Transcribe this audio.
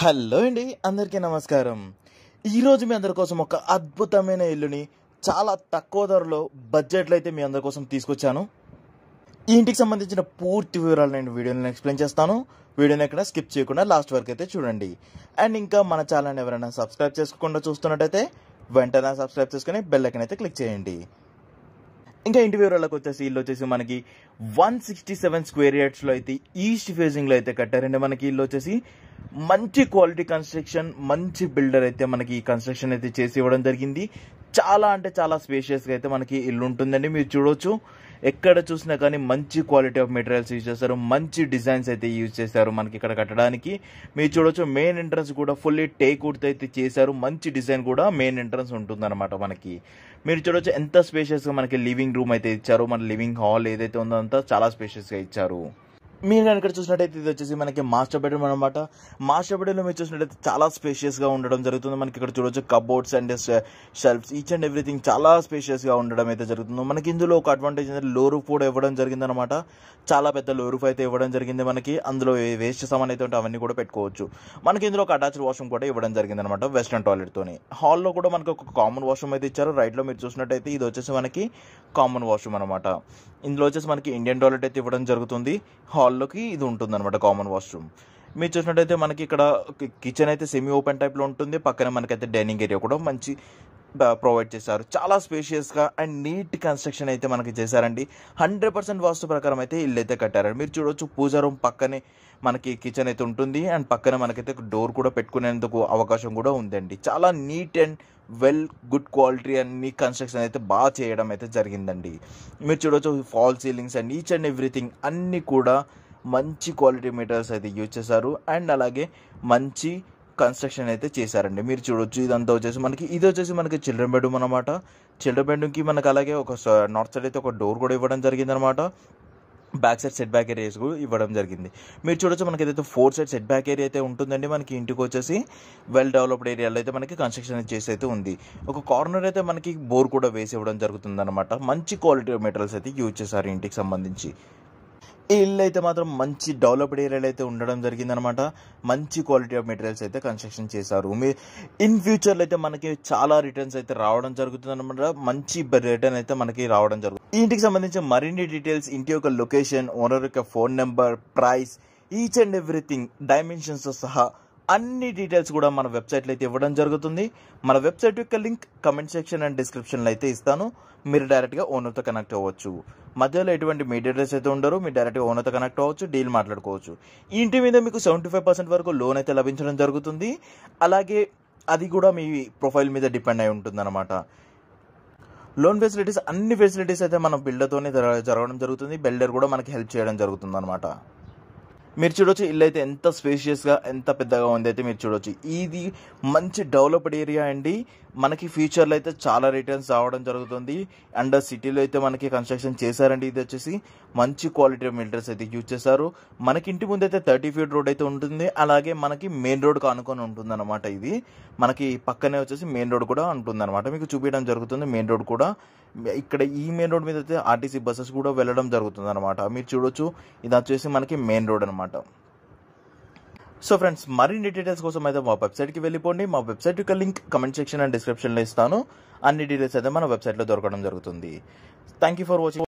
hello అండి అందరికీ నమస్కారం ఈరోజు మీ అందరి కోసం ఒక అద్భుతమైన ఇల్లుని చాలా తక్కువ ధరలో బడ్జెట్లో అయితే మీ అందరి కోసం తీసుకొచ్చాను ఈ ఇంటికి సంబంధించిన పూర్తి వివరాలు నేను వీడియోని ఎక్స్ప్లెయిన్ చేస్తాను వీడియోని ఎక్కడ స్కిప్ చేయకుండా లాస్ట్ వరకు అయితే చూడండి అండ్ ఇంకా మన ఛానల్ని ఎవరైనా సబ్స్క్రైబ్ చేసుకోకుండా చూస్తున్నట్టయితే వెంటనే సబ్స్క్రైబ్ చేసుకుని ఐకన్ అయితే క్లిక్ చేయండి ఇంకా ఇంటి వివరాలకు వచ్చేసి ఇల్లు వచ్చేసి మనకి వన్ సిక్స్టీ సెవెన్ స్క్వేర్ లో అయితే ఈస్ట్ ఫేజింగ్లో అయితే కట్టారండి మనకి ఇల్లు వచ్చేసి మంచి క్వాలిటీ కన్స్ట్రక్షన్ మంచి బిల్డర్ అయితే మనకి ఈ కన్స్ట్రక్షన్ అయితే చేసి ఇవ్వడం జరిగింది చాలా అంటే చాలా స్పేషియస్గా అయితే మనకి ఇల్లు ఉంటుందండి మీరు చూడవచ్చు ఎక్కడ చూసినా కానీ మంచి క్వాలిటీ ఆఫ్ మెటీరియల్స్ యూజ్ చేస్తారు మంచి డిజైన్స్ అయితే యూజ్ చేశారు మనకి ఇక్కడ కట్టడానికి మీరు చూడొచ్చు మెయిన్ ఎంట్రన్స్ కూడా ఫుల్లీ టేక్అవుట్ అయితే చేశారు మంచి డిజైన్ కూడా మెయిన్ ఎంట్రన్స్ ఉంటుందన్నమాట మనకి మీరు చూడవచ్చు ఎంత స్పేషియస్గా మనకి లివింగ్ రూమ్ అయితే ఇచ్చారు మన లివింగ్ హాల్ ఏదైతే ఉందో అంతా చాలా స్పేషియస్గా ఇచ్చారు మీరు కానీ ఇక్కడ చూసినట్టయితే ఇది వచ్చేసి మనకి మాస్టర్ బెడ్రూమ్ అనమాట మాస్టర్ బెడ్రూమ్లో మీరు చూసినట్టయితే చాలా స్పేషియస్గా ఉండడం జరుగుతుంది మనకి ఇక్కడ చూడొచ్చు cupboards and shelves each and everything చాలా స్పేషియస్గా ఉండడం అయితే జరుగుతుంది మనకి ఇందులో ఒక అడ్వాంటేజ్ ఏంటంటే లో కూడా ఇవ్వడం జరిగిందనమాట చాలా పెద్ద లోరూఫ్ అయితే ఇవ్వడం జరిగింది మనకి అందులో వేస్ట్ సామాన్ అయితే ఉంటే అవన్నీ కూడా పెట్టుకోవచ్చు మనకి ఇందులో ఒక అటాచ్డ్ వాష్రూమ్ కూడా ఇవ్వడం జరిగిందనమాట వెస్ట్రన్ టాయిలెట్తోని హాల్లో కూడా మనకి ఒక కామన్ వాష్రూమ్ అయితే ఇచ్చారు రైట్లో మీరు చూసినట్టయితే ఇది వచ్చేసి మనకి కామన్ వాష్రూమ్ అనమాట ఇందులో వచ్చేసి మనకి ఇండియన్ టాయిలెట్ అయితే ఇవ్వడం జరుగుతుంది హాల్ హాల్లోకి ఇది ఉంటుందన్నమాట కామన్ వాష్రూమ్ మీరు చూసినట్టయితే మనకి ఇక్కడ కిచెన్ అయితే సెమీ ఓపెన్ టైప్లో ఉంటుంది పక్కనే మనకైతే డైనింగ్ ఏరియా కూడా మంచి ప్రొవైడ్ చేశారు చాలా స్పేషియస్గా అండ్ నీట్ కన్స్ట్రక్షన్ అయితే మనకి చేశారండి హండ్రెడ్ పర్సెంట్ వాస్తు ప్రకారం అయితే ఇల్లు అయితే కట్టారండి మీరు చూడవచ్చు పూజారూమ్ రూమ్ పక్కనే మనకి కిచెన్ అయితే ఉంటుంది అండ్ పక్కన మనకైతే డోర్ కూడా పెట్టుకునేందుకు అవకాశం కూడా ఉందండి చాలా neat and well good quality and neat construction అయితే బాగా చేయడం అయితే జరిగిందండి మీరు చూడొచ్చు fall ceilings and each and everything అన్నీ కూడా మంచి క్వాలిటీ మెటీరియల్స్ అయితే యూజ్ చేశారు అండ్ అలాగే మంచి కన్స్ట్రక్షన్ అయితే చేశారండి మీరు చూడొచ్చు ఇదంతా వచ్చేసి మనకి ఇది వచ్చేసి మనకి చిల్డ్రన్ బెడ్రూమ్ అనమాట చిల్డ్రన్ బెడ్రూమ్కి మనకు అలాగే ఒక నార్త్ సైడ్ అయితే ఒక డోర్ కూడా ఇవ్వడం జరిగిందనమాట back side set back areas కూడా ఇవ్వడం జరిగింది మీరు చూడొచ్చు మనకి ఏదైతే four side set back area అయితే ఉంటుందండి మనకి ఇంటికి వచ్చేసి వెల్ డెవలప్డ్ ఏరియాలో అయితే మనకి కన్స్ట్రక్షన్ చేసి అయితే ఉంది ఒక కార్నర్ అయితే మనకి బోర్ కూడా వేసి ఇవ్వడం జరుగుతుంది మంచి క్వాలిటీ మెటీరియల్స్ అయితే యూజ్ చేశారు ఇంటికి సంబంధించి ఈ ఇల్లు అయితే మాత్రం మంచి డెవలప్డ్ ఏరియాలు అయితే ఉండడం జరిగిందనమాట మంచి క్వాలిటీ ఆఫ్ మెటీరియల్స్ అయితే కన్స్ట్రక్షన్ చేశారు మీ ఇన్ ఫ్యూచర్లో అయితే మనకి చాలా రిటర్న్స్ అయితే రావడం జరుగుతుంది అనమాట మంచి రిటర్న్ అయితే మనకి రావడం జరుగుతుంది ఇంటికి సంబంధించిన మరిన్ని డీటెయిల్స్ ఇంటి యొక్క లొకేషన్ ఓనర్ యొక్క phone number price each and everything ఎవ్రీథింగ్తో సహా అన్ని డీటెయిల్స్ కూడా మన వెబ్సైట్లో అయితే ఇవ్వడం జరుగుతుంది మన వెబ్సైట్ యొక్క లింక్ కమెంట్ సెక్షన్ అండ్ డిస్క్రిప్షన్లో అయితే ఇస్తాను మీరు డైరెక్ట్గా ఓనర్తో కనెక్ట్ అవ్వచ్చు మధ్యలో ఎటువంటి డీటెయిల్స్ అయితే ఉండరు మీరు డైరెక్ట్గా ఓనర్తో కనెక్ట్ అవ్వచ్చు డీల్ మాట్లాడుకోవచ్చు ఇంటి మీద మీకు సెవెంటీ ఫైవ్ పర్సెంట్ వరకు లోన్ అయితే లభించడం జరుగుతుంది అలాగే అది కూడా మీ ప్రొఫైల్ మీద డిపెండ్ అయి ఉంటుంది అనమాట లోన్ ఫెసిలిటీస్ అన్ని ఫెసిలిటీస్ అయితే మనం బిల్డర్తోనే జరగడం జరుగుతుంది బిల్డర్ కూడా మనకి హెల్ప్ చేయడం జరుగుతుంది అనమాట మీరు చూడొచ్చు ఇల్లు అయితే ఎంత స్పేషియస్గా ఎంత పెద్దగా ఉంది అయితే మీరు చూడొచ్చు ఇది మంచి డెవలప్డ్ ఏరియా అండి మనకి ఫ్యూచర్లో అయితే చాలా రిటర్న్స్ రావడం జరుగుతుంది అండ్ సిటీలో అయితే మనకి కన్స్ట్రక్షన్ చేశారండి ఇది వచ్చేసి మంచి క్వాలిటీ ఆఫ్ మిల్టర్స్ అయితే యూజ్ చేశారు మనకి ఇంటి ముందు అయితే థర్టీ ఫీట్ రోడ్ అయితే ఉంటుంది అలాగే మనకి మెయిన్ రోడ్ కానుకొని ఉంటుంది అనమాట ఇది మనకి పక్కనే వచ్చేసి మెయిన్ రోడ్ కూడా ఉంటుంది అనమాట మీకు చూపించడం జరుగుతుంది మెయిన్ రోడ్ కూడా ఇక్కడ ఈ మెయిన్ రోడ్ మీద అయితే ఆర్టీసీ బస్సెస్ కూడా వెళ్ళడం జరుగుతుంది అనమాట మీరు చూడొచ్చు ఇది వచ్చేసి మనకి మెయిన్ రోడ్ అనమాట సో ఫ్రెండ్స్ మరిన్ని డీటెయిల్స్ కోసం అయితే మా వెబ్సైట్కి వెళ్ళిపోండి మా వెబ్సైట్ యొక్క లింక్ కమెంట్ సెక్షన్ అండ్ డిస్క్రిప్షన్లో ఇస్తాను అన్ని డీటెయిల్స్ అయితే మన వెబ్సైట్లో దొరకడం జరుగుతుంది థ్యాంక్ యూ ఫర్ వాచింగ్